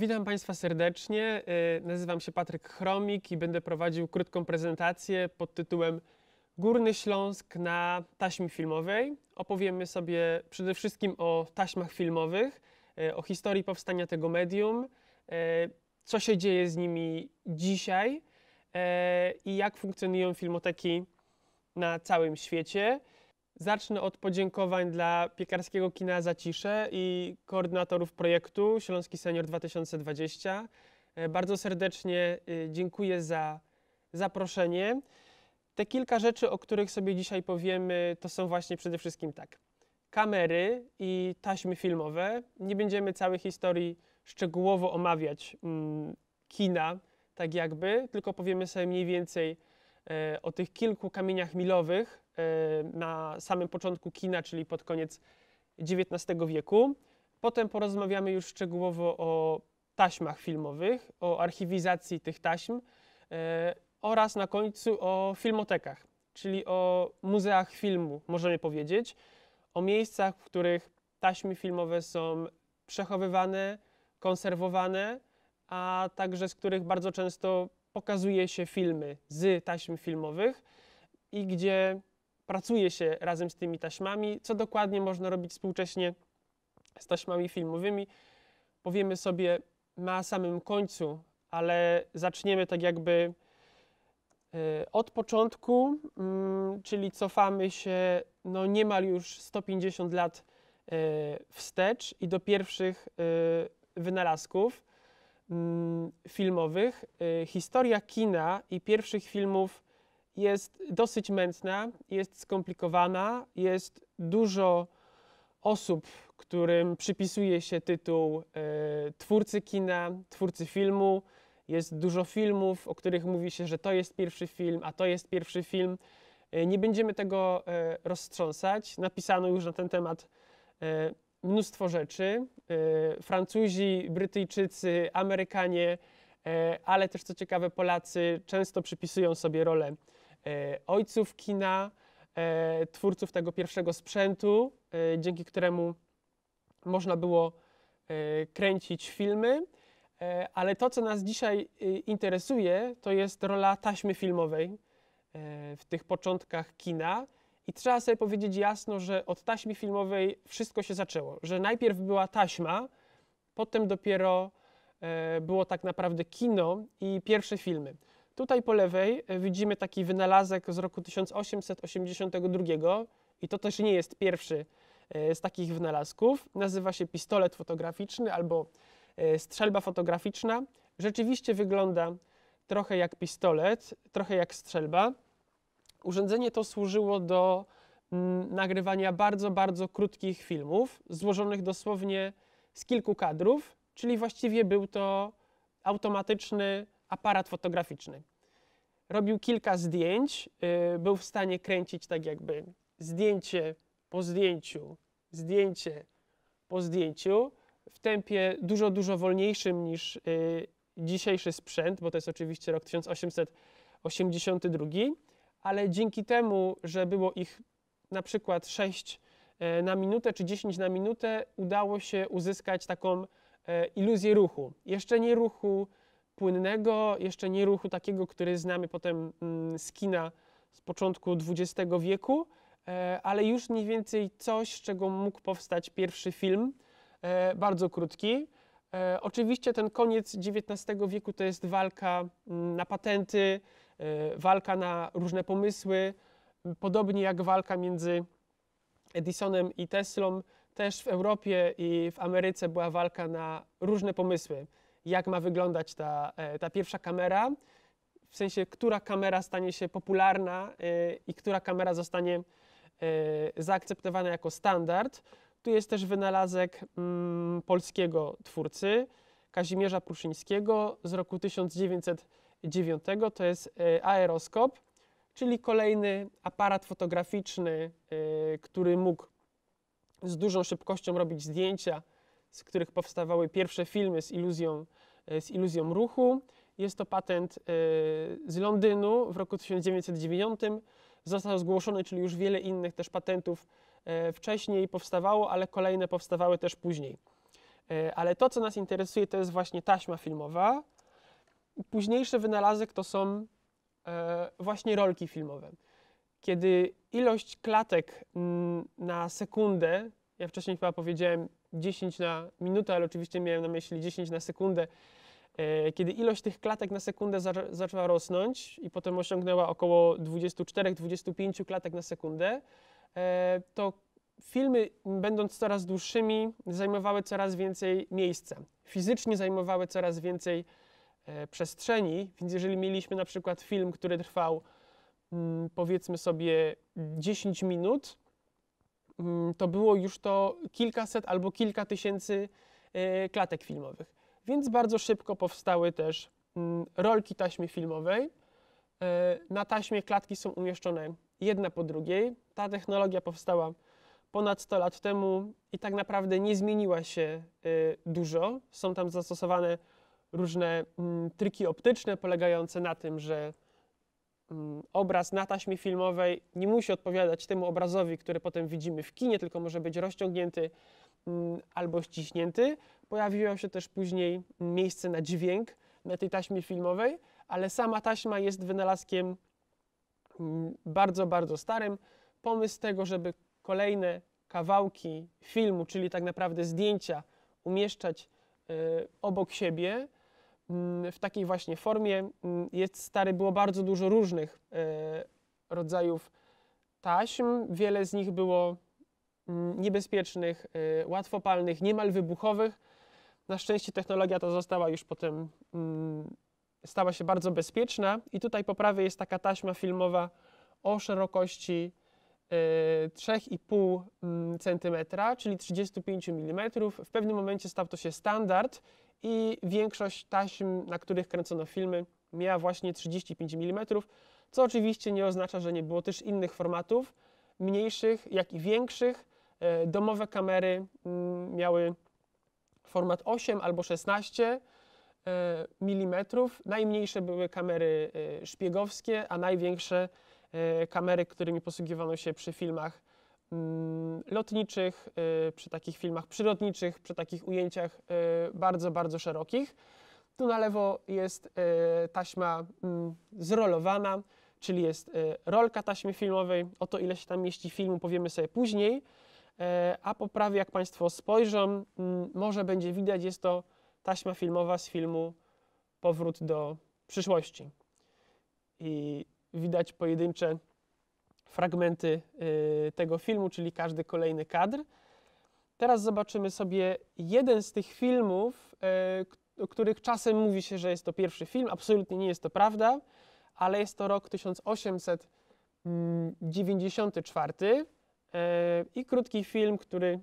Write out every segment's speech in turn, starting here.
Witam Państwa serdecznie. Y, nazywam się Patryk Chromik i będę prowadził krótką prezentację pod tytułem Górny Śląsk na taśmie filmowej. Opowiemy sobie przede wszystkim o taśmach filmowych, y, o historii powstania tego medium, y, co się dzieje z nimi dzisiaj i jak funkcjonują filmoteki na całym świecie. Zacznę od podziękowań dla Piekarskiego Kina Zacisze i koordynatorów projektu Śląski Senior 2020. E, bardzo serdecznie e, dziękuję za zaproszenie. Te kilka rzeczy, o których sobie dzisiaj powiemy, to są właśnie przede wszystkim tak. Kamery i taśmy filmowe. Nie będziemy całej historii szczegółowo omawiać mm, kina, tak jakby, tylko powiemy sobie mniej więcej e, o tych kilku kamieniach milowych, Y, na samym początku kina, czyli pod koniec XIX wieku. Potem porozmawiamy już szczegółowo o taśmach filmowych, o archiwizacji tych taśm y, oraz na końcu o filmotekach, czyli o muzeach filmu, możemy powiedzieć, o miejscach, w których taśmy filmowe są przechowywane, konserwowane, a także z których bardzo często pokazuje się filmy z taśm filmowych i gdzie pracuje się razem z tymi taśmami. Co dokładnie można robić współcześnie z taśmami filmowymi, powiemy sobie na samym końcu, ale zaczniemy tak jakby e, od początku, mm, czyli cofamy się no niemal już 150 lat e, wstecz i do pierwszych e, wynalazków mm, filmowych. Historia kina i pierwszych filmów jest dosyć mętna, jest skomplikowana, jest dużo osób, którym przypisuje się tytuł y, twórcy kina, twórcy filmu. Jest dużo filmów, o których mówi się, że to jest pierwszy film, a to jest pierwszy film. Y, nie będziemy tego y, Napisano już na ten temat mnóstwo rzeczy. Francuzi, Brytyjczycy, Amerykanie, ale też co ciekawe Polacy często przypisują sobie rolę E, ojców kina, e, twórców tego pierwszego sprzętu, e, dzięki któremu można było kręcić filmy. Ale to, co nas dzisiaj interesuje, to jest rola taśmy filmowej w tych początkach kina. I trzeba sobie powiedzieć jasno, że od taśmy filmowej wszystko się zaczęło. Że najpierw była taśma, potem dopiero było tak naprawdę kino i pierwsze filmy. Tutaj po lewej e, widzimy taki wynalazek z roku 1882 i to też nie jest pierwszy e, z takich wynalazków. Nazywa się pistolet fotograficzny albo e, strzelba fotograficzna. Rzeczywiście wygląda trochę jak pistolet, trochę jak strzelba. Urządzenie to służyło do mm, nagrywania bardzo, bardzo krótkich filmów, złożonych dosłownie z kilku kadrów, czyli właściwie był to automatyczny aparat fotograficzny. Robił kilka zdjęć, y, był w stanie kręcić tak jakby zdjęcie po zdjęciu, zdjęcie po zdjęciu w tempie dużo, dużo wolniejszym niż y, dzisiejszy sprzęt, bo to jest oczywiście rok 1882, ale dzięki temu, że było ich na przykład 6 e, na minutę czy 10 na minutę, udało się uzyskać taką e, iluzję ruchu. Jeszcze nie ruchu płynnego jeszcze nie ruchu takiego, który znamy potem mm, z kina z początku XX wieku, e, ale już mniej więcej coś, z czego mógł powstać pierwszy film, e, bardzo krótki. E, oczywiście ten koniec XIX wieku to jest walka mm, na patenty, walka na różne pomysły, podobnie jak walka między Edisonem i Teslą, też w Europie i w Ameryce była walka na różne pomysły jak ma wyglądać ta, e, ta pierwsza kamera, w sensie, która kamera stanie się popularna e, i która kamera zostanie e, zaakceptowana jako standard. Tu jest też wynalazek mm, polskiego twórcy Kazimierza Pruszyńskiego z roku 1909. To jest aeroskop, czyli kolejny aparat fotograficzny, który mógł z dużą szybkością robić zdjęcia z których powstawały pierwsze filmy z iluzją, e, z iluzją ruchu. Jest to patent e, z Londynu w roku 1909. Został zgłoszony, czyli już wiele innych też patentów e, wcześniej powstawało, ale kolejne powstawały też później. Ale to, co nas interesuje, to jest właśnie taśma filmowa. Późniejszy wynalazek to są właśnie rolki filmowe. Kiedy ilość klatek na sekundę, ja wcześniej chyba powiedziałem 10 na minutę, ale oczywiście miałem na myśli 10 na sekundę, e, kiedy ilość tych klatek na sekundę za, zaczęła rosnąć i potem osiągnęła około 24-25 klatek na sekundę, e, to filmy, będąc coraz dłuższymi, zajmowały coraz więcej miejsca. Fizycznie zajmowały coraz więcej e, przestrzeni, więc jeżeli mieliśmy na przykład film, który trwał mm, powiedzmy sobie 10 minut, Mm, to było już to kilkaset albo kilka tysięcy e, klatek filmowych. Więc bardzo szybko powstały też mm, rolki taśmy filmowej. E, na taśmie klatki są umieszczone jedna po drugiej. Ta technologia powstała ponad 100 lat temu i tak naprawdę nie zmieniła się e, dużo. Są tam zastosowane różne mm, triki optyczne polegające na tym, że Mm, obraz na taśmie filmowej nie musi odpowiadać temu obrazowi, który potem widzimy w kinie, tylko może być rozciągnięty mm, albo ściśnięty. Pojawiło się też później miejsce na dźwięk na tej taśmie filmowej, ale sama taśma jest wynalazkiem mm, bardzo, bardzo starym. Pomysł tego, żeby kolejne kawałki filmu, czyli tak naprawdę zdjęcia, umieszczać y, obok siebie, w takiej właśnie formie. Jest stary, było bardzo dużo różnych e, rodzajów taśm. Wiele z nich było mm, niebezpiecznych, e, łatwopalnych, niemal wybuchowych. Na szczęście technologia ta została już potem, mm, stała się bardzo bezpieczna. I tutaj po prawej jest taka taśma filmowa o szerokości 3,5 e, mm, cm, czyli 35 mm. W pewnym momencie stał to się standard i większość taśm, na których kręcono filmy, miała właśnie 35 mm, co oczywiście nie oznacza, że nie było też innych formatów, mniejszych jak i większych. E, domowe kamery mm, miały format 8 albo 16 e, mm. Najmniejsze były kamery e, szpiegowskie, a największe kamery, którymi posługiwano się przy filmach Mm, lotniczych, y, przy takich filmach przyrodniczych, przy takich ujęciach y, bardzo, bardzo szerokich. Tu na lewo jest y, taśma mm, zrolowana, czyli jest rolka taśmy filmowej. O to, ile się tam mieści filmu, powiemy sobie później. E, a po prawej, jak Państwo spojrzą, mm, może będzie widać, jest to taśma filmowa z filmu Powrót do przyszłości. I widać pojedyncze fragmenty y, tego filmu, czyli każdy kolejny kadr. Teraz zobaczymy sobie jeden z tych filmów, y, o których czasem mówi się, że jest to pierwszy film. Absolutnie nie jest to prawda, ale jest to rok 1894 y, i krótki film, który,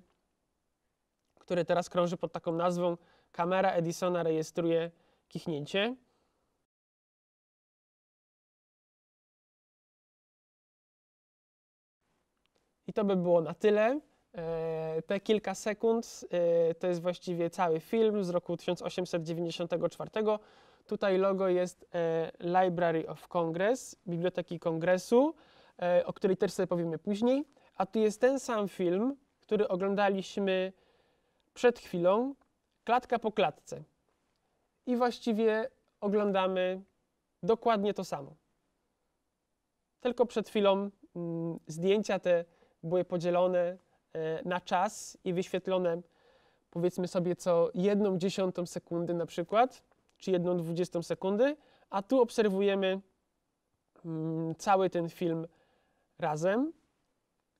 który teraz krąży pod taką nazwą Kamera Edisona rejestruje kichnięcie. to by było na tyle. E, te kilka sekund e, to jest właściwie cały film z roku 1894. Tutaj logo jest e, Library of Congress, Biblioteki Kongresu, o której też sobie powiemy później. A tu jest ten sam film, który oglądaliśmy przed chwilą, klatka po klatce. I właściwie oglądamy dokładnie to samo. Tylko przed chwilą mm, zdjęcia te były podzielone e, na czas i wyświetlone powiedzmy sobie co jedną dziesiątą sekundy na przykład, czy jedną dwudziestą sekundy, a tu obserwujemy mm, cały ten film razem.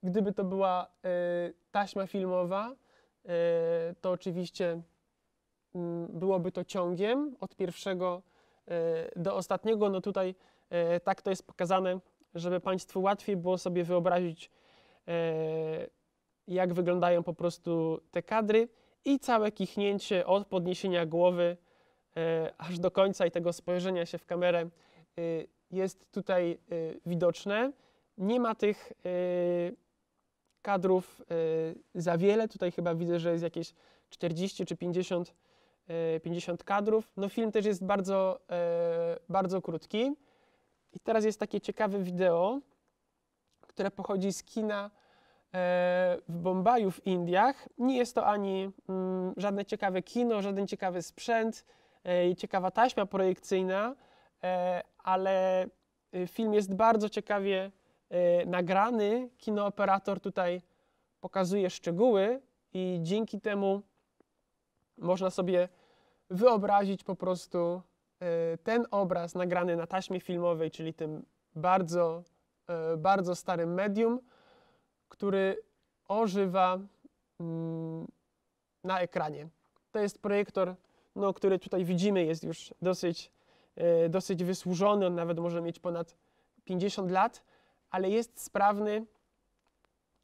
Gdyby to była e, taśma filmowa, e, to oczywiście mm, byłoby to ciągiem od pierwszego do ostatniego. No tutaj tak to jest pokazane, żeby Państwu łatwiej było sobie wyobrazić E, jak wyglądają po prostu te kadry i całe kichnięcie od podniesienia głowy e, aż do końca i tego spojrzenia się w kamerę e, jest tutaj widoczne. Nie ma tych kadrów za wiele. Tutaj chyba widzę, że jest jakieś 40 czy 50, 50 kadrów. No film też jest bardzo, bardzo krótki. I teraz jest takie ciekawe wideo, które pochodzi z kina E, w Bombaju, w Indiach. Nie jest to ani mm, żadne ciekawe kino, żaden ciekawy sprzęt, e, ciekawa taśma projekcyjna, e, ale film jest bardzo ciekawie nagrany. Kinooperator tutaj pokazuje szczegóły i dzięki temu można sobie wyobrazić po prostu ten obraz nagrany na taśmie filmowej, czyli tym bardzo, bardzo starym medium, który ożywa mm, na ekranie. To jest projektor, no, który tutaj widzimy, jest już dosyć, e, dosyć wysłużony, on nawet może mieć ponad 50 lat, ale jest sprawny.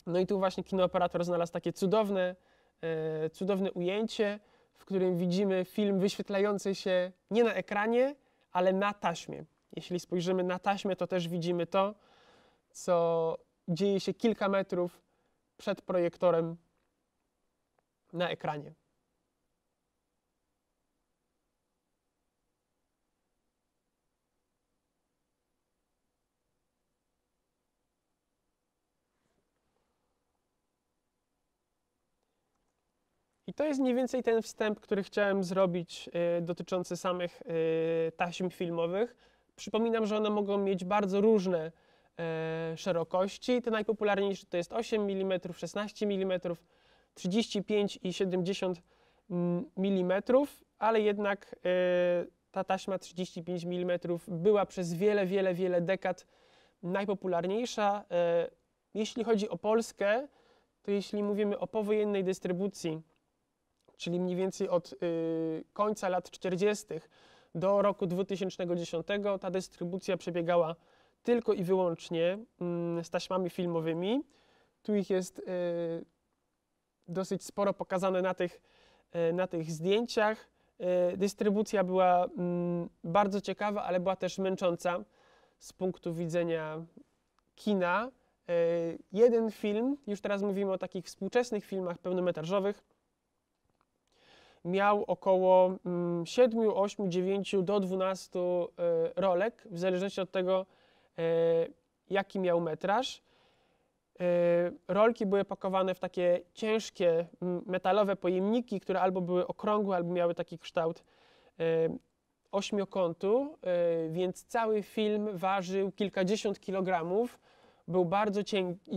No i tu właśnie kinooperator znalazł takie cudowne, e, cudowne ujęcie, w którym widzimy film wyświetlający się nie na ekranie, ale na taśmie. Jeśli spojrzymy na taśmę, to też widzimy to, co dzieje się kilka metrów przed projektorem na ekranie. I to jest mniej więcej ten wstęp, który chciałem zrobić y, dotyczący samych y, taśm filmowych. Przypominam, że one mogą mieć bardzo różne E, szerokości. Te najpopularniejsze to jest 8 mm, 16 mm, 35 i 70 mm, ale jednak e, ta taśma 35 mm była przez wiele, wiele, wiele dekad najpopularniejsza. E, jeśli chodzi o Polskę, to jeśli mówimy o powojennej dystrybucji, czyli mniej więcej od y, końca lat 40. do roku 2010, ta dystrybucja przebiegała tylko i wyłącznie mm, z taśmami filmowymi. Tu ich jest e, dosyć sporo pokazane na tych, e, na tych zdjęciach. E, dystrybucja była mm, bardzo ciekawa, ale była też męcząca z punktu widzenia kina. Jeden film, już teraz mówimy o takich współczesnych filmach pełnometrażowych, miał około 7, 8, 9 do 12 rolek, w zależności od tego, E, jaki miał metraż. E, rolki były pakowane w takie ciężkie metalowe pojemniki, które albo były okrągłe, albo miały taki kształt e, ośmiokątu, więc cały film ważył kilkadziesiąt kilogramów. Był bardzo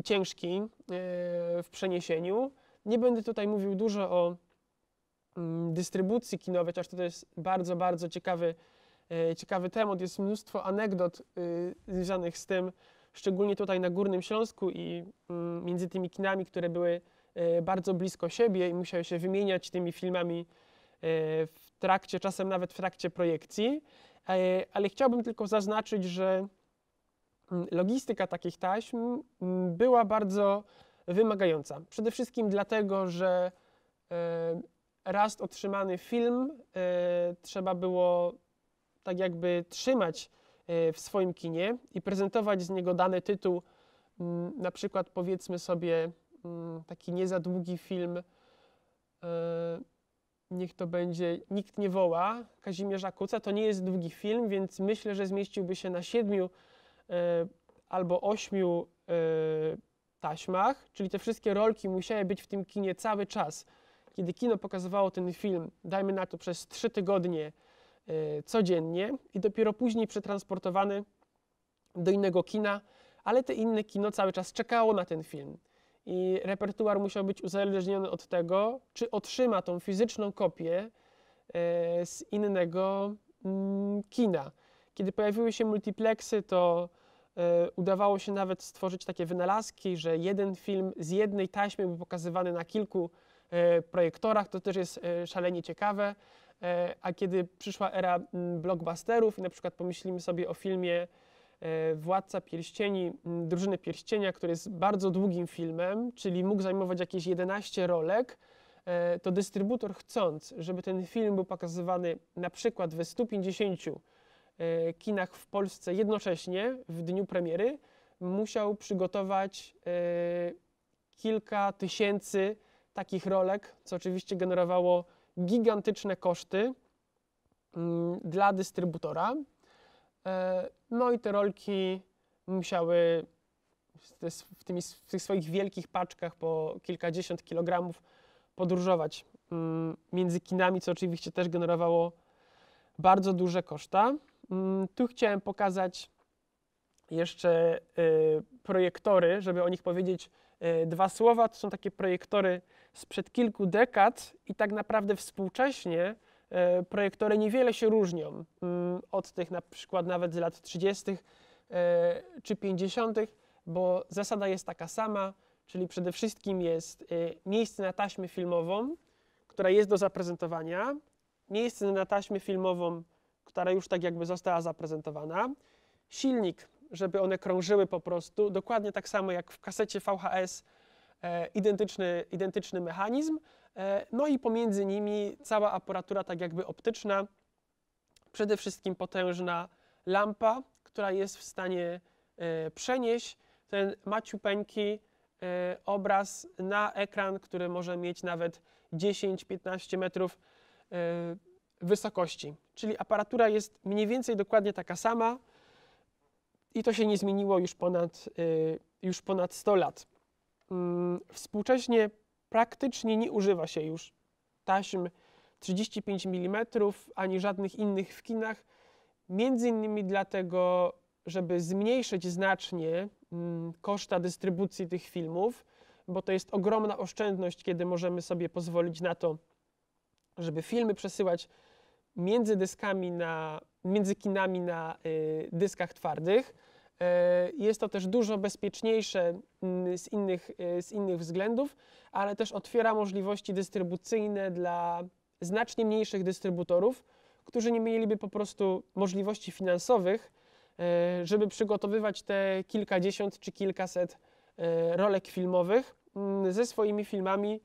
ciężki w przeniesieniu. Nie będę tutaj mówił dużo o mm, dystrybucji kinowej, chociaż to jest bardzo, bardzo ciekawy E, ciekawy temat. Jest mnóstwo anegdot e, związanych z tym, szczególnie tutaj na Górnym Śląsku i mm, między tymi kinami, które były e, bardzo blisko siebie i musiały się wymieniać tymi filmami w trakcie, czasem nawet w trakcie projekcji. Ale chciałbym tylko zaznaczyć, że mm, logistyka takich taśm mm, była bardzo wymagająca. Przede wszystkim dlatego, że raz otrzymany film trzeba było tak jakby trzymać e, w swoim kinie i prezentować z niego dany tytuł, mm, na przykład powiedzmy sobie mm, taki nie za długi film, e, niech to będzie Nikt nie woła Kazimierza Kuca. To nie jest długi film, więc myślę, że zmieściłby się na siedmiu e, albo ośmiu taśmach, czyli te wszystkie rolki musiały być w tym kinie cały czas. Kiedy kino pokazywało ten film, dajmy na to przez trzy tygodnie, E, codziennie i dopiero później przetransportowany do innego kina, ale te inne kino cały czas czekało na ten film. I repertuar musiał być uzależniony od tego, czy otrzyma tą fizyczną kopię e, z innego mm, kina. Kiedy pojawiły się multiplexy, to e, udawało się nawet stworzyć takie wynalazki, że jeden film z jednej taśmy był pokazywany na kilku projektorach. To też jest szalenie ciekawe. E, a kiedy przyszła era blockbusterów i na przykład pomyślimy sobie o filmie e, Władca Pierścieni, Drużyny Pierścienia, który jest bardzo długim filmem, czyli mógł zajmować jakieś 11 rolek, e, to dystrybutor chcąc, żeby ten film był pokazywany na przykład we 150 kinach w Polsce jednocześnie w dniu premiery, musiał przygotować kilka tysięcy takich rolek, co oczywiście generowało gigantyczne koszty mm, dla dystrybutora. E, no i te rolki musiały w, tymi, w tych swoich wielkich paczkach po kilkadziesiąt kilogramów podróżować mm, między kinami, co oczywiście też generowało bardzo duże koszta. Mm, tu chciałem pokazać jeszcze y, projektory, żeby o nich powiedzieć Y, dwa słowa. To są takie projektory sprzed kilku dekad i tak naprawdę współcześnie y, projektory niewiele się różnią mm, od tych na przykład nawet z lat 30. Y, czy 50., bo zasada jest taka sama, czyli przede wszystkim jest miejsce na taśmę filmową, która jest do zaprezentowania, miejsce na taśmę filmową, która już tak jakby została zaprezentowana, silnik żeby one krążyły po prostu, dokładnie tak samo jak w kasecie VHS, e, identyczny, identyczny mechanizm, e, no i pomiędzy nimi cała aparatura tak jakby optyczna, przede wszystkim potężna lampa, która jest w stanie e, przenieść ten maciupeńki e, obraz na ekran, który może mieć nawet 10-15 metrów e, wysokości. Czyli aparatura jest mniej więcej dokładnie taka sama, i to się nie zmieniło już ponad, y, już ponad 100 lat. Mm, współcześnie praktycznie nie używa się już taśm 35 mm ani żadnych innych w kinach, między innymi dlatego, żeby zmniejszyć znacznie mm, koszta dystrybucji tych filmów, bo to jest ogromna oszczędność, kiedy możemy sobie pozwolić na to, żeby filmy przesyłać między dyskami na między kinami na y, dyskach twardych. Y, jest to też dużo bezpieczniejsze mm, z innych, y, z innych względów, ale też otwiera możliwości dystrybucyjne dla znacznie mniejszych dystrybutorów, którzy nie mieliby po prostu możliwości finansowych, żeby przygotowywać te kilkadziesiąt czy kilkaset rolek filmowych mm, ze swoimi filmami,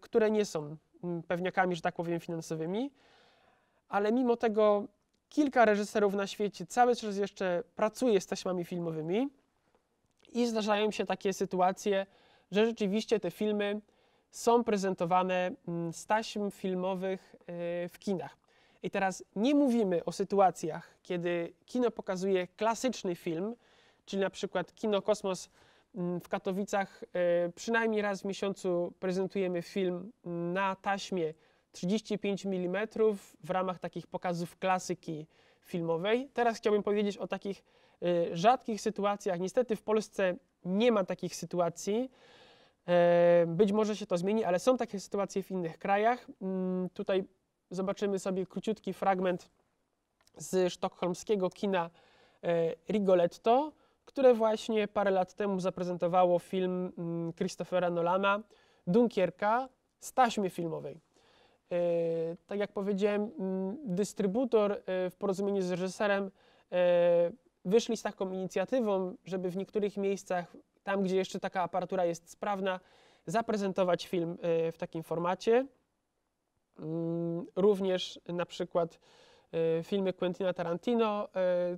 które nie są mm, pewniakami, że tak powiem, finansowymi ale mimo tego kilka reżyserów na świecie cały czas jeszcze pracuje z taśmami filmowymi i zdarzają się takie sytuacje, że rzeczywiście te filmy są prezentowane mm, z taśm filmowych y, w kinach. I teraz nie mówimy o sytuacjach, kiedy kino pokazuje klasyczny film, czyli na przykład Kino Kosmos mm, w Katowicach y, przynajmniej raz w miesiącu prezentujemy film mm, na taśmie 35 mm w ramach takich pokazów klasyki filmowej. Teraz chciałbym powiedzieć o takich y, rzadkich sytuacjach. Niestety w Polsce nie ma takich sytuacji. E, być może się to zmieni, ale są takie sytuacje w innych krajach. Mm, tutaj zobaczymy sobie króciutki fragment z sztokholmskiego kina e, Rigoletto, które właśnie parę lat temu zaprezentowało film mm, Christophera Nolana Dunkierka z taśmy filmowej. E, tak jak powiedziałem, dystrybutor e, w porozumieniu z reżyserem e, wyszli z taką inicjatywą, żeby w niektórych miejscach, tam gdzie jeszcze taka aparatura jest sprawna, zaprezentować film w takim formacie. Mm, również na przykład filmy Quentina Tarantino,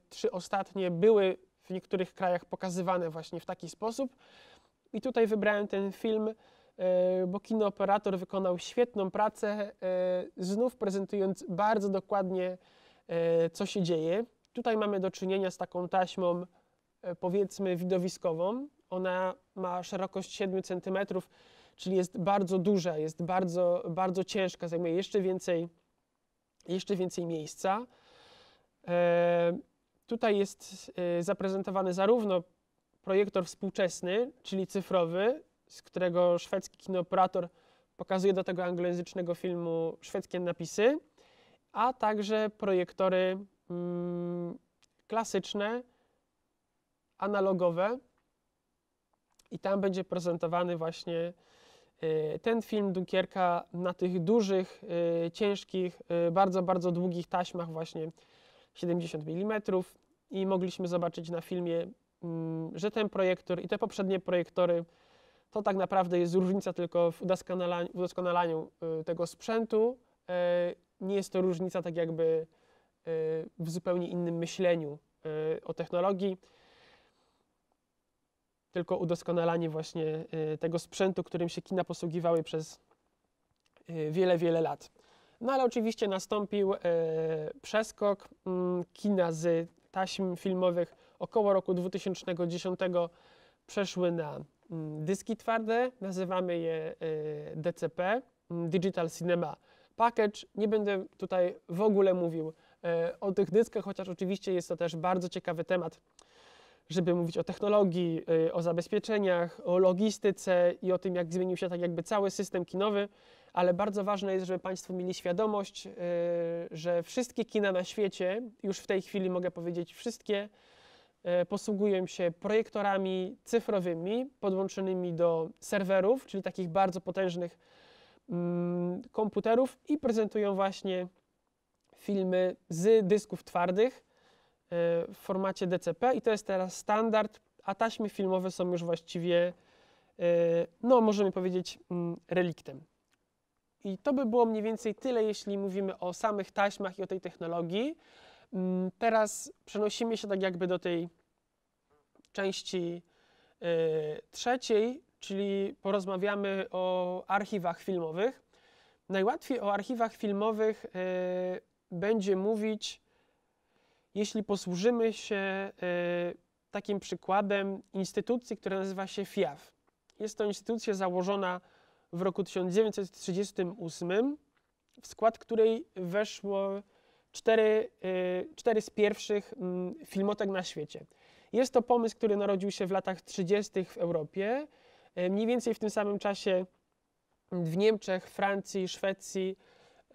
trzy ostatnie były w niektórych krajach pokazywane właśnie w taki sposób. I tutaj wybrałem ten film E, bo kinooperator wykonał świetną pracę, e, znów prezentując bardzo dokładnie, e, co się dzieje. Tutaj mamy do czynienia z taką taśmą, powiedzmy, widowiskową. Ona ma szerokość 7 cm, czyli jest bardzo duża, jest bardzo, bardzo ciężka, zajmuje jeszcze więcej, jeszcze więcej miejsca. Tutaj jest zaprezentowany zarówno projektor współczesny, czyli cyfrowy, z którego szwedzki kinooperator pokazuje do tego anglojęzycznego filmu szwedzkie napisy, a także projektory mm, klasyczne, analogowe. I tam będzie prezentowany właśnie y, ten film Dunkierka na tych dużych, y, ciężkich, y, bardzo, bardzo długich taśmach, właśnie 70 mm. I mogliśmy zobaczyć na filmie, mm, że ten projektor i te poprzednie projektory to tak naprawdę jest różnica tylko w udoskonalaniu, w udoskonalaniu y, tego sprzętu. Y, nie jest to różnica tak jakby y, w zupełnie innym myśleniu o technologii, tylko udoskonalanie właśnie tego sprzętu, którym się kina posługiwały przez wiele, wiele lat. No ale oczywiście nastąpił przeskok mm, kina z taśm filmowych około roku 2010 przeszły na Mm, dyski twarde, nazywamy je y, DCP, mm, Digital Cinema Package. Nie będę tutaj w ogóle mówił y, o tych dyskach, chociaż oczywiście jest to też bardzo ciekawy temat, żeby mówić o technologii, y, o zabezpieczeniach, o logistyce i o tym, jak zmienił się tak jakby cały system kinowy, ale bardzo ważne jest, żeby Państwo mieli świadomość, że wszystkie kina na świecie, już w tej chwili mogę powiedzieć wszystkie, E, posługują się projektorami cyfrowymi podłączonymi do serwerów, czyli takich bardzo potężnych mm, komputerów i prezentują właśnie filmy z dysków twardych e, w formacie DCP i to jest teraz standard, a taśmy filmowe są już właściwie, e, no możemy powiedzieć, mm, reliktem. I to by było mniej więcej tyle, jeśli mówimy o samych taśmach i o tej technologii. Mm, teraz przenosimy się tak jakby do tej części y, trzeciej, czyli porozmawiamy o archiwach filmowych. Najłatwiej o archiwach filmowych y, będzie mówić, jeśli posłużymy się y, takim przykładem instytucji, która nazywa się FIAF. Jest to instytucja założona w roku 1938, w skład której weszło cztery, y, cztery z pierwszych mm, filmotek na świecie. Jest to pomysł, który narodził się w latach 30. w Europie. Y, mniej więcej w tym samym czasie w Niemczech, Francji, Szwecji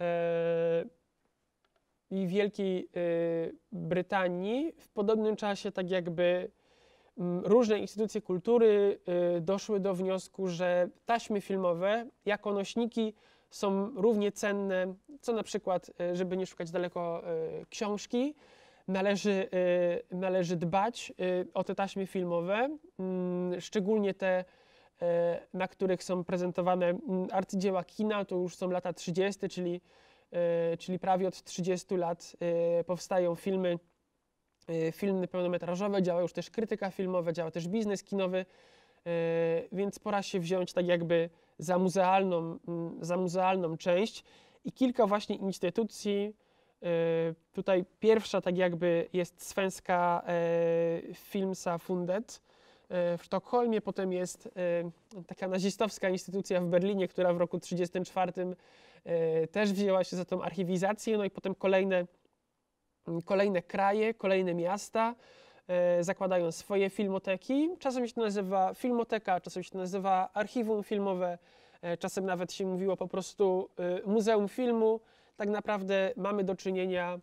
y, i Wielkiej Brytanii w podobnym czasie tak jakby mm, różne instytucje kultury doszły do wniosku, że taśmy filmowe jako nośniki są równie cenne, co na przykład, e, żeby nie szukać daleko e, książki, należy, e, należy dbać o te taśmy filmowe, mm, szczególnie te, na których są prezentowane mm, arcydzieła kina, to już są lata 30., czyli, czyli prawie od 30 lat powstają filmy, filmy pełnometrażowe, działa już też krytyka filmowa, działa też biznes kinowy, więc pora się wziąć tak jakby za muzealną, mm, za muzealną część i kilka właśnie instytucji. E, tutaj pierwsza tak jakby jest svenska e, Filmsa Fundet e, w Sztokholmie, potem jest taka nazistowska instytucja w Berlinie, która w roku 1934 też wzięła się za tą archiwizację, no i potem kolejne, mm, kolejne kraje, kolejne miasta. E, zakładają swoje filmoteki. Czasem się to nazywa filmoteka, czasem się to nazywa archiwum filmowe, e, czasem nawet się mówiło po prostu e, muzeum filmu. Tak naprawdę mamy do czynienia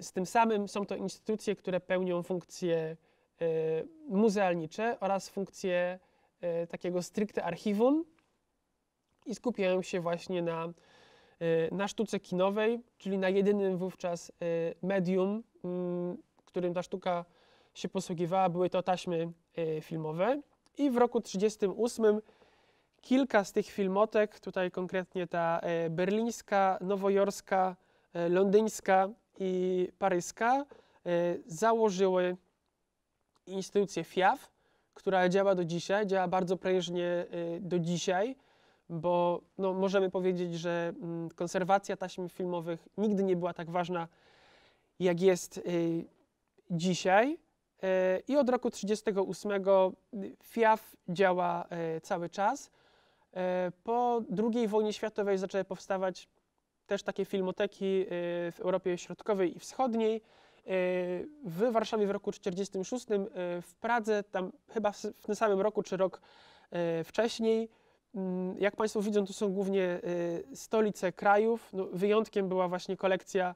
z tym samym. Są to instytucje, które pełnią funkcje muzealnicze oraz funkcje takiego stricte archiwum i skupiają się właśnie na, na sztuce kinowej, czyli na jedynym wówczas medium mm, którym ta sztuka się posługiwała, były to taśmy e, filmowe. I w roku 1938 kilka z tych filmotek, tutaj konkretnie ta e, berlińska, nowojorska, e, londyńska i paryska, założyły instytucję FIAF, która działa do dzisiaj, działa bardzo prężnie do dzisiaj, bo no, możemy powiedzieć, że mm, konserwacja taśm filmowych nigdy nie była tak ważna, jak jest dzisiaj e, i od roku 1938 y, FIAF działa e, cały czas. E, po II wojnie światowej zaczęły powstawać też takie filmoteki w Europie Środkowej i Wschodniej. W Warszawie w roku 1946, w Pradze, tam chyba w tym samym roku czy rok wcześniej. Mm, jak Państwo widzą, to są głównie stolice krajów. No, wyjątkiem była właśnie kolekcja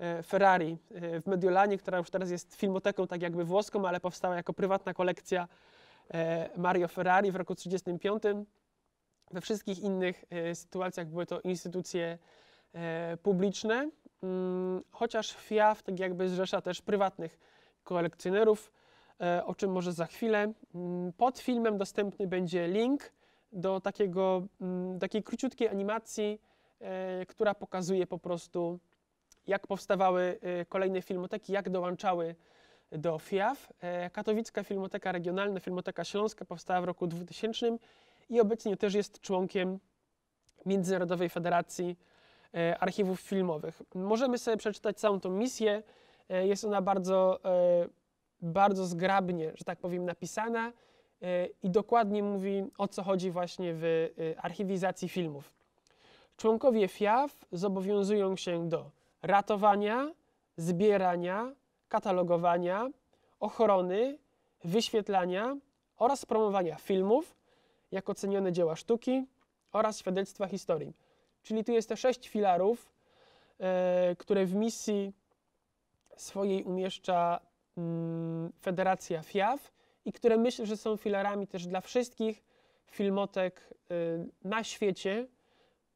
E, Ferrari e, w Mediolanie, która już teraz jest filmoteką tak jakby włoską, ale powstała jako prywatna kolekcja e, Mario Ferrari w roku 1935. We wszystkich innych sytuacjach były to instytucje publiczne, mm, chociaż FIAF tak jakby zrzesza też prywatnych kolekcjonerów, o czym może za chwilę. Mm, pod filmem dostępny będzie link do takiego, mm, takiej króciutkiej animacji, która pokazuje po prostu jak powstawały y, kolejne filmoteki, jak dołączały do FIAF. Y, Katowicka Filmoteka Regionalna, Filmoteka Śląska powstała w roku 2000 i obecnie też jest członkiem Międzynarodowej Federacji y, Archiwów Filmowych. Możemy sobie przeczytać całą tą misję. Jest ona bardzo, bardzo zgrabnie, że tak powiem, napisana i dokładnie mówi o co chodzi właśnie w archiwizacji filmów. Członkowie FIAF zobowiązują się do ratowania, zbierania, katalogowania, ochrony, wyświetlania oraz promowania filmów jako cenione dzieła sztuki oraz świadectwa historii. Czyli tu jest te sześć filarów, e, które w misji swojej umieszcza mm, Federacja FIAF i które myślę, że są filarami też dla wszystkich filmotek e, na świecie.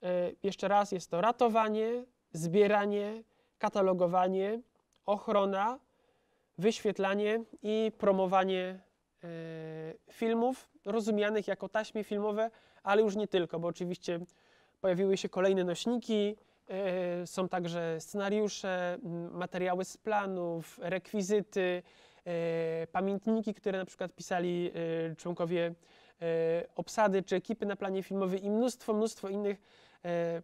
E, jeszcze raz jest to ratowanie, zbieranie, katalogowanie, ochrona, wyświetlanie i promowanie e, filmów rozumianych jako taśmy filmowe, ale już nie tylko, bo oczywiście pojawiły się kolejne nośniki, e, są także scenariusze, materiały z planów, rekwizyty, e, pamiętniki, które na przykład pisali członkowie obsady czy ekipy na planie filmowym i mnóstwo, mnóstwo innych,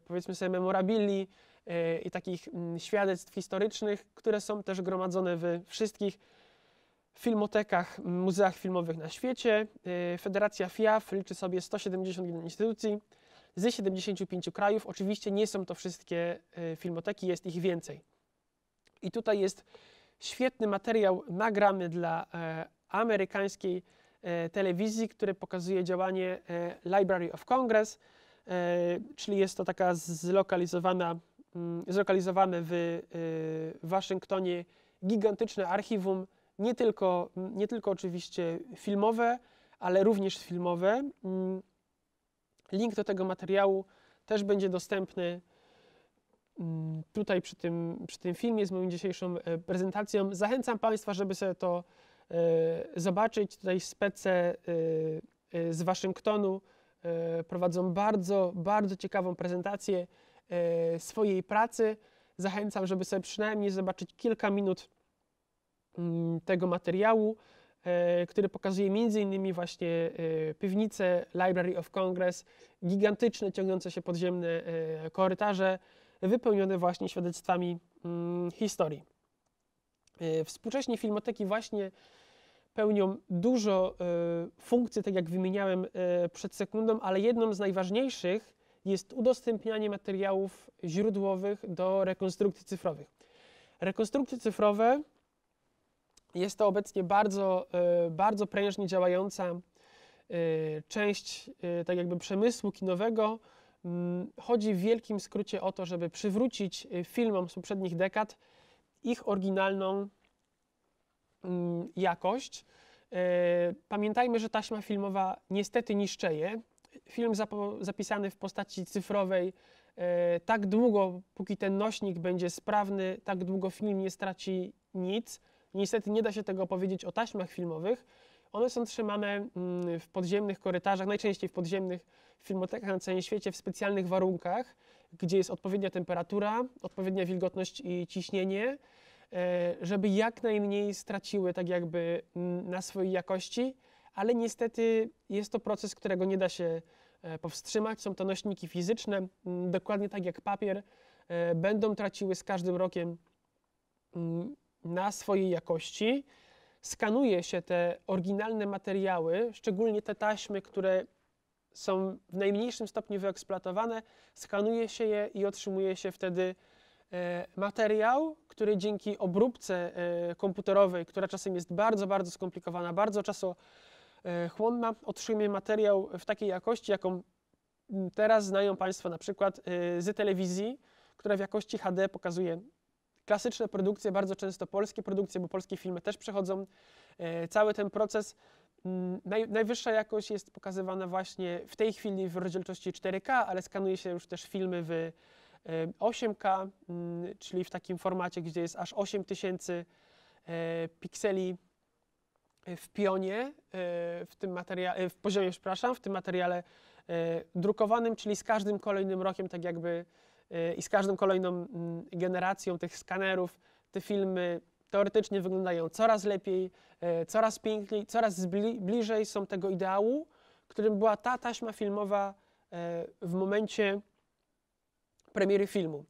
powiedzmy sobie, memorabili, E, i takich mm, świadectw historycznych, które są też gromadzone w wszystkich filmotekach, muzeach filmowych na świecie. E, Federacja FIAF liczy sobie 171 instytucji z 75 krajów. Oczywiście nie są to wszystkie e, filmoteki, jest ich więcej. I tutaj jest świetny materiał, nagramy dla amerykańskiej telewizji, który pokazuje działanie Library of Congress, czyli jest to taka zlokalizowana Mm, zlokalizowane y, w Waszyngtonie gigantyczne archiwum, nie tylko, mm, nie tylko oczywiście filmowe, ale również filmowe. Mm, link do tego materiału też będzie dostępny tutaj przy tym, przy tym filmie z moją dzisiejszą e, prezentacją. Zachęcam Państwa, żeby sobie to e, zobaczyć. Tutaj spece e, z Waszyngtonu prowadzą bardzo, bardzo ciekawą prezentację E, swojej pracy. Zachęcam, żeby sobie przynajmniej zobaczyć kilka minut mm, tego materiału, e, który pokazuje m.in. właśnie e, piwnice Library of Congress, gigantyczne, ciągnące się podziemne korytarze, wypełnione właśnie świadectwami mm, historii. Współcześnie filmoteki właśnie pełnią dużo funkcji, tak jak wymieniałem przed sekundą, ale jedną z najważniejszych jest udostępnianie materiałów źródłowych do rekonstrukcji cyfrowych. Rekonstrukcje cyfrowe jest to obecnie bardzo, e, bardzo prężnie działająca e, część e, tak jakby przemysłu kinowego. Mm, chodzi w wielkim skrócie o to, żeby przywrócić filmom z poprzednich dekad ich oryginalną mm, jakość. Pamiętajmy, że taśma filmowa niestety niszczeje film zapisany w postaci cyfrowej e, tak długo, póki ten nośnik będzie sprawny, tak długo film nie straci nic. Niestety nie da się tego powiedzieć o taśmach filmowych. One są trzymane mm, w podziemnych korytarzach, najczęściej w podziemnych filmotekach na całym świecie, w specjalnych warunkach, gdzie jest odpowiednia temperatura, odpowiednia wilgotność i ciśnienie, e, żeby jak najmniej straciły tak jakby mm, na swojej jakości ale niestety jest to proces, którego nie da się e, powstrzymać. Są to nośniki fizyczne, mm, dokładnie tak jak papier, e, będą traciły z każdym rokiem mm, na swojej jakości. Skanuje się te oryginalne materiały, szczególnie te taśmy, które są w najmniejszym stopniu wyeksploatowane, skanuje się je i otrzymuje się wtedy e, materiał, który dzięki obróbce komputerowej, która czasem jest bardzo, bardzo skomplikowana, bardzo czasochłonna, E, chłonna otrzymie materiał w takiej jakości, jaką teraz znają Państwo na przykład e, z telewizji, która w jakości HD pokazuje klasyczne produkcje, bardzo często polskie produkcje, bo polskie filmy też przechodzą. E, cały ten proces, mm, najwyższa jakość jest pokazywana właśnie w tej chwili w rozdzielczości 4K, ale skanuje się już też filmy w 8K, mm, czyli w takim formacie, gdzie jest aż 8000 pikseli Y, w pionie, y, w tym materiale, y, w poziomie, przepraszam, w tym materiale drukowanym, czyli z każdym kolejnym rokiem, tak jakby i z każdą kolejną mm, generacją tych skanerów, te filmy teoretycznie wyglądają coraz lepiej, coraz piękniej, coraz bliżej są tego ideału, którym była ta taśma filmowa w momencie premiery filmu.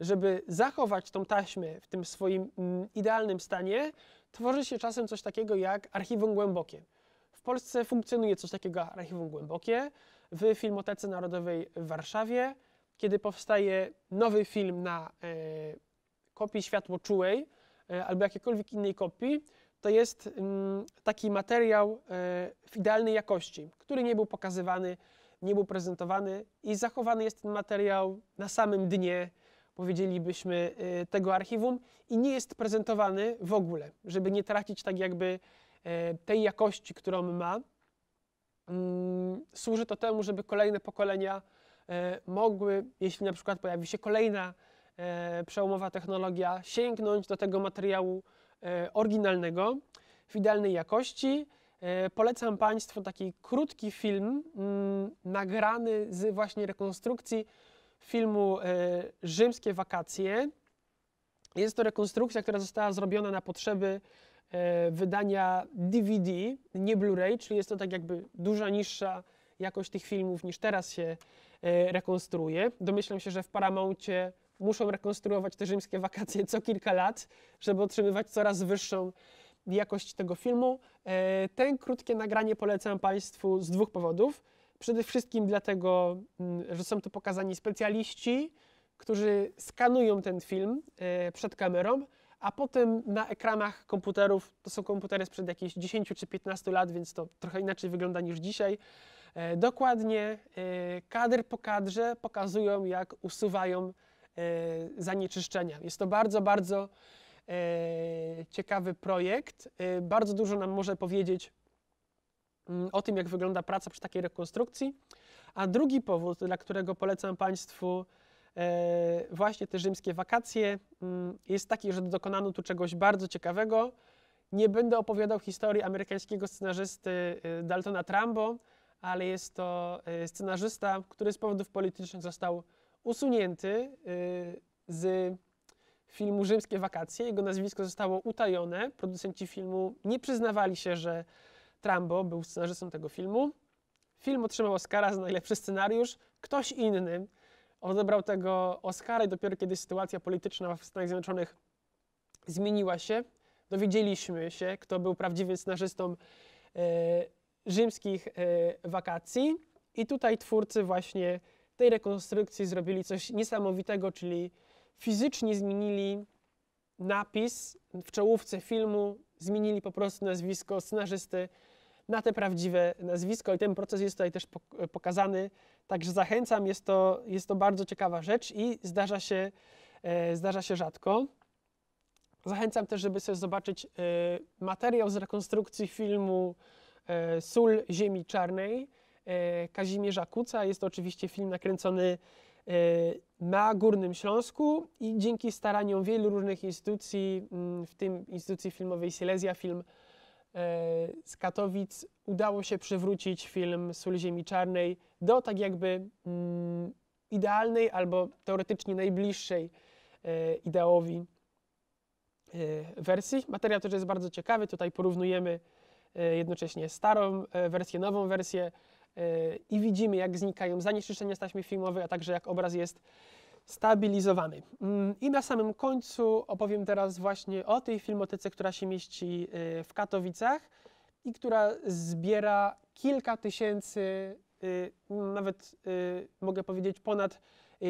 Żeby zachować tą taśmę w tym swoim mm, idealnym stanie, tworzy się czasem coś takiego jak archiwum głębokie. W Polsce funkcjonuje coś takiego jak archiwum głębokie, w Filmotece Narodowej w Warszawie, kiedy powstaje nowy film na y, kopii światłoczułej y, albo jakiejkolwiek innej kopii, to jest mm, taki materiał e, w idealnej jakości, który nie był pokazywany, nie był prezentowany i zachowany jest ten materiał na samym dnie powiedzielibyśmy, y, tego archiwum i nie jest prezentowany w ogóle, żeby nie tracić tak jakby y, tej jakości, którą ma. Mm, służy to temu, żeby kolejne pokolenia y, mogły, jeśli na przykład pojawi się kolejna przełomowa technologia, sięgnąć do tego materiału oryginalnego w idealnej jakości. Polecam Państwu taki krótki film mm, nagrany z właśnie rekonstrukcji filmu e, Rzymskie wakacje. Jest to rekonstrukcja, która została zrobiona na potrzeby e, wydania DVD, nie Blu-ray, czyli jest to tak jakby duża, niższa jakość tych filmów niż teraz się e, rekonstruuje. Domyślam się, że w Paramouncie muszą rekonstruować te rzymskie wakacje co kilka lat, żeby otrzymywać coraz wyższą jakość tego filmu. Ten krótkie nagranie polecam Państwu z dwóch powodów. Przede wszystkim dlatego, mm, że są tu pokazani specjaliści, którzy skanują ten film e, przed kamerą, a potem na ekranach komputerów, to są komputery sprzed jakichś 10 czy 15 lat, więc to trochę inaczej wygląda niż dzisiaj. E, dokładnie e, kadr po kadrze pokazują, jak usuwają zanieczyszczenia. Jest to bardzo, bardzo ciekawy projekt. Bardzo dużo nam może powiedzieć Mm, o tym, jak wygląda praca przy takiej rekonstrukcji. A drugi powód, dla którego polecam Państwu e, właśnie te rzymskie wakacje, mm, jest taki, że dokonano tu czegoś bardzo ciekawego. Nie będę opowiadał historii amerykańskiego scenarzysty e, Daltona Trambo, ale jest to e, scenarzysta, który z powodów politycznych został usunięty z filmu Rzymskie Wakacje. Jego nazwisko zostało utajone. Producenci filmu nie przyznawali się, że Trumbo był scenarzystą tego filmu. Film otrzymał Oscara za najlepszy scenariusz. Ktoś inny odebrał tego Oscara i dopiero kiedy sytuacja polityczna w Stanach Zjednoczonych zmieniła się, dowiedzieliśmy się, kto był prawdziwym scenarzystą e, rzymskich e, wakacji. I tutaj twórcy właśnie tej rekonstrukcji zrobili coś niesamowitego, czyli fizycznie zmienili napis w czołówce filmu, zmienili po prostu nazwisko scenarzysty na te prawdziwe nazwisko i ten proces jest tutaj też pokazany. Także zachęcam, jest to, jest to bardzo ciekawa rzecz i zdarza się, e, zdarza się rzadko. Zachęcam też, żeby sobie zobaczyć e, materiał z rekonstrukcji filmu e, Sól Ziemi Czarnej Kazimierza Kuca. Jest to oczywiście film nakręcony na Górnym Śląsku i dzięki staraniom wielu różnych instytucji, mm, w tym instytucji filmowej Silesia Film, E, z Katowic udało się przywrócić film Sól Ziemi Czarnej do tak jakby mm, idealnej albo teoretycznie najbliższej e, ideałowi e, wersji. Materiał też jest bardzo ciekawy. Tutaj porównujemy jednocześnie starą wersję, nową wersję i widzimy, jak znikają zanieczyszczenia z taśmy filmowej, a także jak obraz jest stabilizowany. Mm, I na samym końcu opowiem teraz właśnie o tej filmotece, która się mieści y, w Katowicach i która zbiera kilka tysięcy, y, nawet y, mogę powiedzieć ponad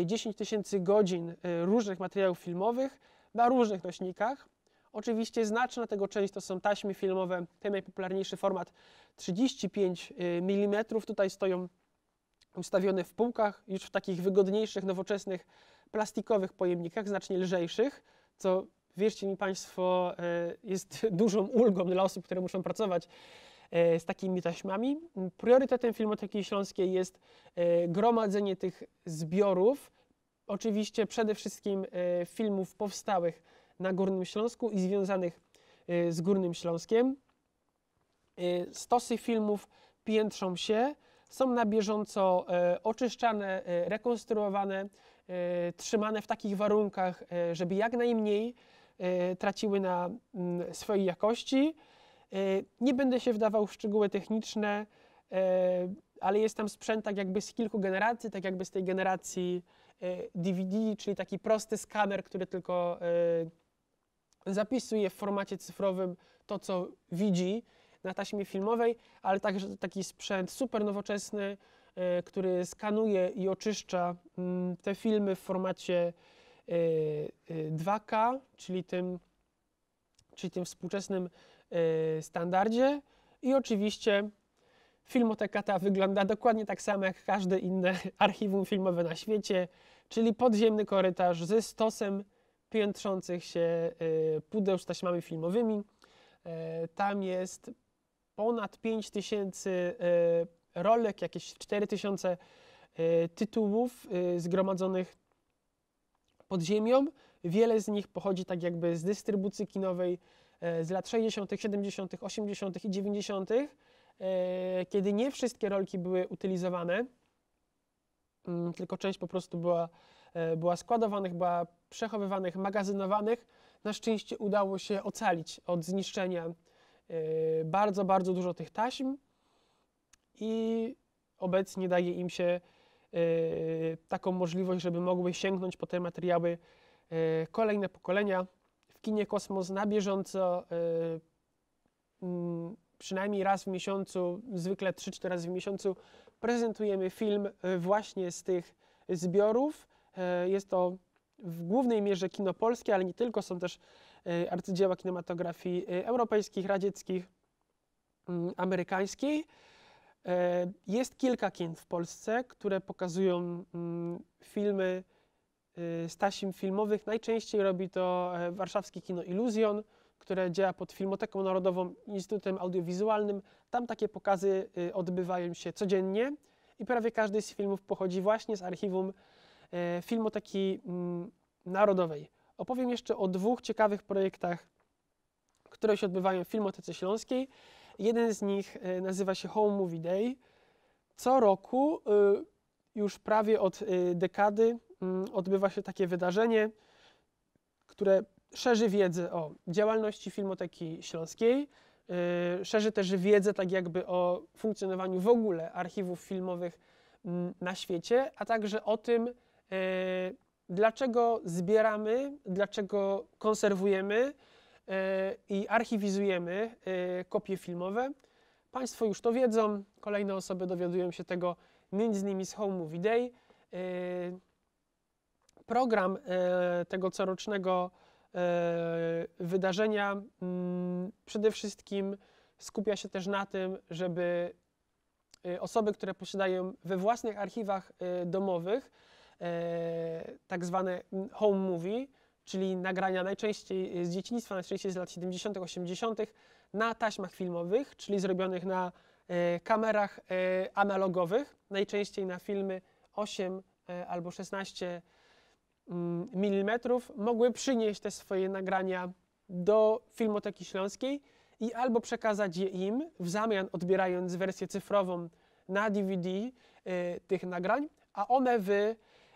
10 tysięcy godzin różnych materiałów filmowych na różnych nośnikach. Oczywiście znaczna tego część to są taśmy filmowe, ten najpopularniejszy format 35 mm. Tutaj stoją ustawione w półkach, już w takich wygodniejszych, nowoczesnych, plastikowych pojemnikach, znacznie lżejszych, co wierzcie mi Państwo, e, jest dużą ulgą dla osób, które muszą pracować e, z takimi taśmami. Priorytetem Filmoteki Śląskiej jest e, gromadzenie tych zbiorów, oczywiście przede wszystkim filmów powstałych na Górnym Śląsku i związanych z Górnym Śląskiem. Stosy filmów piętrzą się, są na bieżąco e, oczyszczane, e, rekonstruowane, e, trzymane w takich warunkach, żeby jak najmniej traciły na mm, swojej jakości. Nie będę się wdawał w szczegóły techniczne, ale jest tam sprzęt tak jakby z kilku generacji, tak jakby z tej generacji DVD, czyli taki prosty skaner, który tylko zapisuje w formacie cyfrowym to, co widzi na taśmie filmowej, ale także taki sprzęt super nowoczesny, e, który skanuje i oczyszcza mm, te filmy w formacie 2K, e, e, czyli tym, czyli tym współczesnym standardzie. I oczywiście filmoteka ta wygląda dokładnie tak samo jak każde inne archiwum filmowe na świecie, czyli podziemny korytarz ze stosem piętrzących się pudeł z taśmami filmowymi. Tam jest ponad 5 tysięcy e, rolek, jakieś 4 tysiące e, tytułów e, zgromadzonych pod ziemią. Wiele z nich pochodzi tak jakby z dystrybucji kinowej z lat 60., 70., 80. i 90., kiedy nie wszystkie rolki były utylizowane, mm, tylko część po prostu była, była składowanych, była przechowywanych, magazynowanych. Na szczęście udało się ocalić od zniszczenia Y, bardzo, bardzo dużo tych taśm i obecnie daje im się y, taką możliwość, żeby mogły sięgnąć po te materiały y, kolejne pokolenia. W kinie Kosmos na bieżąco mm, przynajmniej raz w miesiącu, zwykle 3-4 razy w miesiącu, prezentujemy film właśnie z tych zbiorów. Jest to w głównej mierze kino polskie, ale nie tylko, są też Y, arcydzieła kinematografii y, europejskich, radzieckich, mm, amerykańskiej. Y, jest kilka kin w Polsce, które pokazują mm, filmy stasim filmowych. Najczęściej robi to e, warszawskie kino Iluzjon, które działa pod Filmoteką Narodową Instytutem Audiowizualnym. Tam takie pokazy odbywają się codziennie i prawie każdy z filmów pochodzi właśnie z archiwum Filmoteki mm, Narodowej opowiem jeszcze o dwóch ciekawych projektach, które się odbywają w Filmotece Śląskiej. Jeden z nich e, nazywa się Home Movie Day. Co roku, e, już prawie od e, dekady, mm, odbywa się takie wydarzenie, które szerzy wiedzę o działalności Filmoteki Śląskiej, szerzy też wiedzę tak jakby o funkcjonowaniu w ogóle archiwów filmowych mm, na świecie, a także o tym, dlaczego zbieramy, dlaczego konserwujemy e, i archiwizujemy e, kopie filmowe. Państwo już to wiedzą, kolejne osoby dowiadują się tego między innymi z Home Movie Day. E, program tego corocznego wydarzenia mm, przede wszystkim skupia się też na tym, żeby osoby, które posiadają we własnych archiwach domowych, E, tak zwane home movie, czyli nagrania najczęściej z dzieciństwa, najczęściej z lat 70., 80., na taśmach filmowych, czyli zrobionych na e, kamerach e, analogowych, najczęściej na filmy 8 albo 16 mm, mogły przynieść te swoje nagrania do Filmoteki Śląskiej i albo przekazać je im, w zamian odbierając wersję cyfrową na DVD tych nagrań, a one w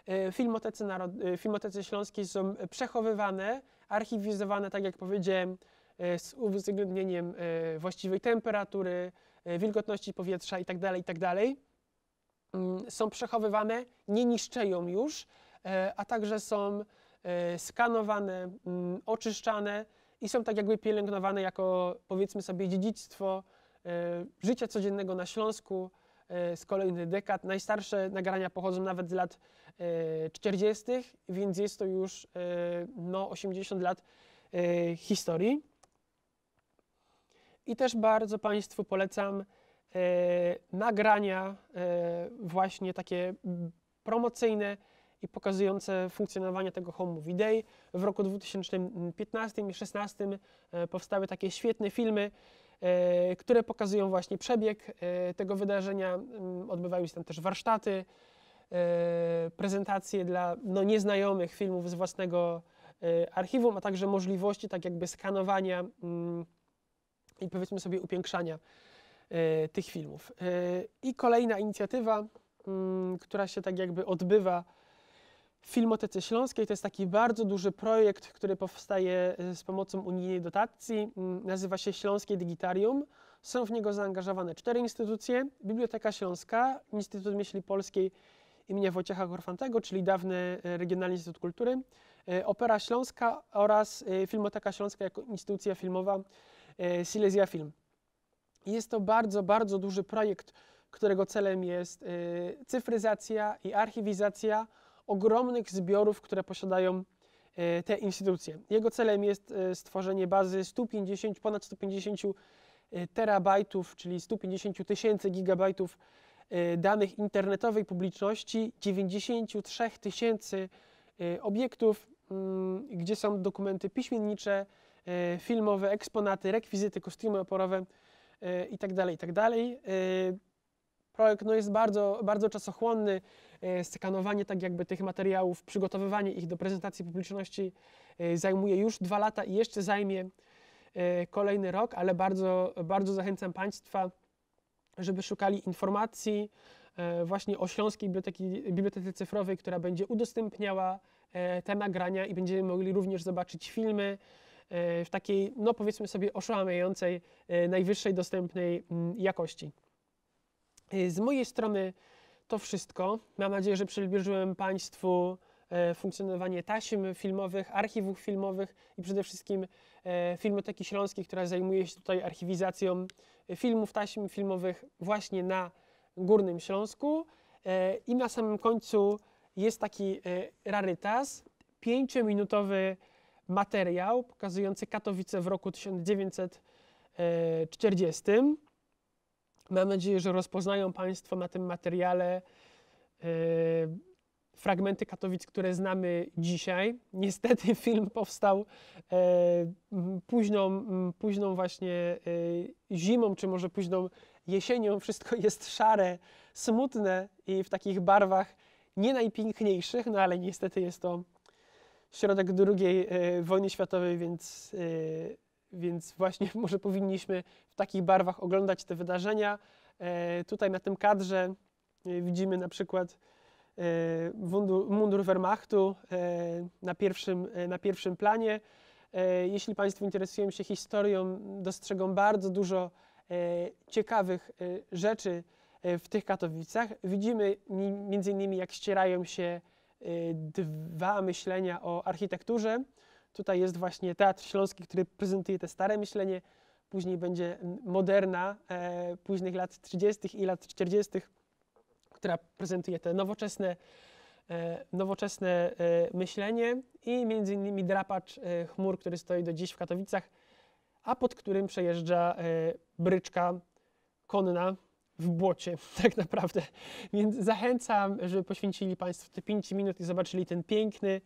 E, filmotece, narod... E, filmotece śląskiej są przechowywane, archiwizowane, tak jak powiedziałem, e, z uwzględnieniem właściwej temperatury, wilgotności powietrza itd., tak itd. Tak mm, są przechowywane, nie niszczeją już, a także są skanowane, mm, oczyszczane i są tak jakby pielęgnowane jako powiedzmy sobie dziedzictwo życia codziennego na Śląsku, E, z kolejnych dekad. Najstarsze nagrania pochodzą nawet z lat 40., e, więc jest to już e, no, 80 lat historii. I też bardzo Państwu polecam nagrania właśnie takie promocyjne i pokazujące funkcjonowanie tego Home Movie Day. W roku 2015 i 2016 powstały takie świetne filmy, E, które pokazują właśnie przebieg e, tego wydarzenia. Mm, odbywają się tam też warsztaty, e, prezentacje dla no, nieznajomych filmów z własnego archiwum, a także możliwości tak jakby skanowania mm, i powiedzmy sobie upiększania tych filmów. I kolejna inicjatywa, mm, która się tak jakby odbywa Filmotece Śląskiej to jest taki bardzo duży projekt, który powstaje y, z pomocą unijnej dotacji. Mm, nazywa się Śląskie Digitarium. Są w niego zaangażowane cztery instytucje: Biblioteka Śląska, Instytut Myśli Polskiej im. Wojciecha Korfantego, czyli dawny y, Regionalny Instytut Kultury, y, Opera Śląska oraz Filmoteka Śląska jako instytucja filmowa Silesia Film. Jest to bardzo, bardzo duży projekt, którego celem jest cyfryzacja i archiwizacja ogromnych zbiorów, które posiadają e, te instytucje. Jego celem jest e, stworzenie bazy 150, ponad 150 e, terabajtów, czyli 150 tysięcy gigabajtów danych internetowej publiczności, 93 tysięcy obiektów, mm, gdzie są dokumenty piśmiennicze, filmowe, eksponaty, rekwizyty, kostiumy oporowe itd. itd. Tak tak projekt no, jest bardzo, bardzo czasochłonny, E, skanowanie tak jakby tych materiałów, przygotowywanie ich do prezentacji publiczności e, zajmuje już dwa lata i jeszcze zajmie e, kolejny rok, ale bardzo, bardzo zachęcam Państwa, żeby szukali informacji właśnie o Śląskiej Biblioteki, Bibliotece Cyfrowej, która będzie udostępniała te nagrania i będziemy mogli również zobaczyć filmy w takiej, no powiedzmy sobie, oszałamiającej, najwyższej dostępnej mm, jakości. Z mojej strony to wszystko. Mam nadzieję, że przybliżyłem Państwu e, funkcjonowanie taśm filmowych, archiwów filmowych i przede wszystkim e, Filmoteki Śląskiej, która zajmuje się tutaj archiwizacją e, filmów, taśm filmowych właśnie na Górnym Śląsku. I na samym końcu jest taki rarytas, pięciominutowy materiał pokazujący Katowice w roku 1940. Mam nadzieję, że rozpoznają Państwo na tym materiale e, fragmenty Katowic, które znamy dzisiaj. Niestety film powstał e, późną, późną właśnie e, zimą, czy może późną jesienią. Wszystko jest szare, smutne i w takich barwach nie najpiękniejszych, no ale niestety jest to środek II wojny światowej, więc więc właśnie może powinniśmy w takich barwach oglądać te wydarzenia. E, tutaj na tym kadrze e, widzimy na przykład e, mundur Wehrmachtu na pierwszym, na pierwszym planie. Jeśli Państwo interesują się historią, dostrzegą bardzo dużo ciekawych rzeczy w tych Katowicach. Widzimy między innymi jak ścierają się dwa myślenia o architekturze, Tutaj jest właśnie Teatr Śląski, który prezentuje te stare myślenie, później będzie Moderna e, późnych lat 30. i lat 40., która prezentuje te nowoczesne, e, nowoczesne e, myślenie i między innymi drapacz e, chmur, który stoi do dziś w Katowicach, a pod którym przejeżdża e, bryczka konna, w błocie, tak naprawdę. Więc zachęcam, żeby poświęcili Państwo te 5 minut i zobaczyli ten piękny,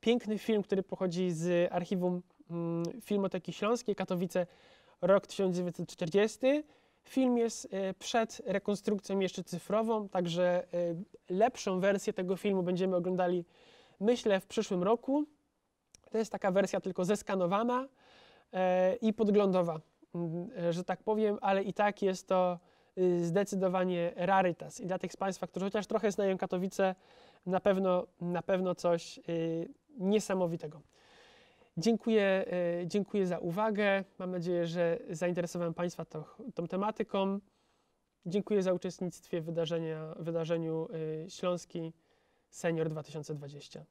piękny film, który pochodzi z archiwum mm, Filmoteki Śląskiej, Katowice, rok 1940. Film jest e, przed rekonstrukcją jeszcze cyfrową, także e, lepszą wersję tego filmu będziemy oglądali, myślę, w przyszłym roku. To jest taka wersja tylko zeskanowana e, i podglądowa, mm, że tak powiem, ale i tak jest to Y, zdecydowanie rarytas. I dla tych z Państwa, którzy chociaż trochę znają Katowice, na pewno, na pewno coś y, niesamowitego. Dziękuję, y, dziękuję za uwagę. Mam nadzieję, że zainteresowałem Państwa tą tematyką. Dziękuję za uczestnictwo w wydarzeniu Śląski Senior 2020.